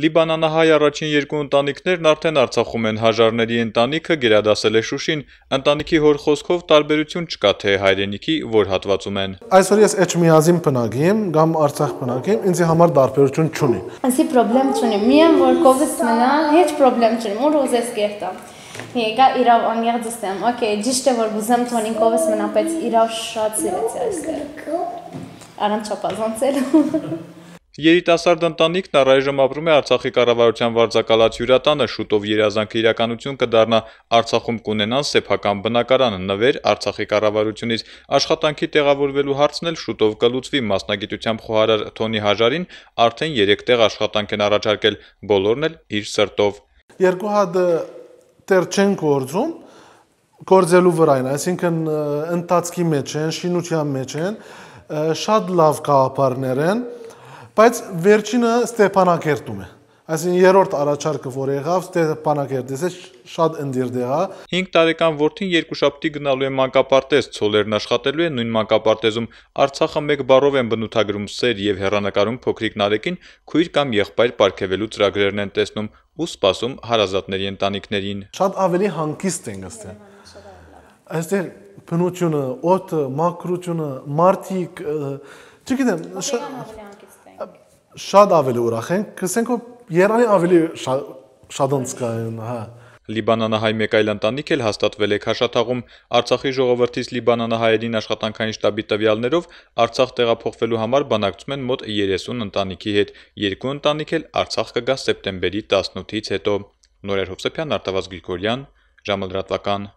Լիբանանահայ առաջին երկու ընտանիքներն արդեն Արցախում են։ Հաժարների ընտանիքը գերադասել է Շուշին։ Ընտանիքի հոր խոսքով տարբերություն չկա թե հայրենիքի, որ հատվածում են։ Այսօր ես Էջ Միազին բնակի եմ կամ Արցախ բնակի եմ, ինձ համար տարբերություն չունի։ Անսի պրոբլեմ չունի։ Միայն որ կովս մնալ, ոչ պրոբլեմ չունի։ Որ ուզես կերտա։ Եկա իրավ անգերձ ստեմ։ Okay, ճիշտ է որ բուզեմ թոնին կովս մնա, բայց իրավ շատ սիրեցի այստեղ։ Առանց չափազանցելու։ Երիտասարդ ընտանիքն առայժմ ապրում է Արցախի կառավարության վարձակալած հյուրատանը, շուտով երազանքը իրականություն կդառնա։ Արցախում կունենան սեփական բնակարան, նվեր Արցախի կառավարությունից աշխատանքի տեղավորվելու հարցն էլ շուտով կլուծվի։ Մասնագիտությամբ խոհարար Թոնի Հաժարին արդեն 3 տեղ աշխատանք են առաջարկել, բոլորն էլ իր սրտով։ Երկու հատ տեր չեն գործում, գործելու վրա են, այսինքն ընթացքի մեջ են, շինության մեջ են, շատ լավ գաղապարներ են, են Բայց վերջինը Ստեփանակերտում է։ Այսին երրորդ առաջարկը, որ եղավ Ստեփանակերտից, է շատ ընդերդեղա։ 5 տարեկան որդին երկուշաբթի գնալու է մանկապարտեզ, ցոլերն աշխատելու են նույն մանկապարտեզում։ Արցախը մեկ բառով են բնութագրում սեր եւ հերանեկարում փոքրիկ Նարեկին քույր կամ եղբայր ապարգևելու ծրագրերն են տեսնում ու սպասում հարազատների ընտանիքներին։ Շատ ավելի հանգիստ են ըստը։ Այստեղ բնությունը, օդը, մակրությունը, մարտիկ, չգիտեմ, շատ շատ ավելի ուրախ ենք, կսենք որ Երանի ավելի շատոնց կային, հա։ Լիբանանահայ մեկ այլ ընտանիք էլ հաստատվել է Քաշաթաղում Արցախի ժողովրդից Լիբանանահայերին աշխատանքային շտաբի տվյալներով Արցախ տեղափոխվելու համար բանակցում են մոտ 30 ընտանիքի հետ։ Երկու ընտանիք էլ Արցախ կգա սեպտեմբերի 18-ից հետո։ Նորեր Հովսեփյան, Արտավազ Գրիգորյան, ժամը լրատվական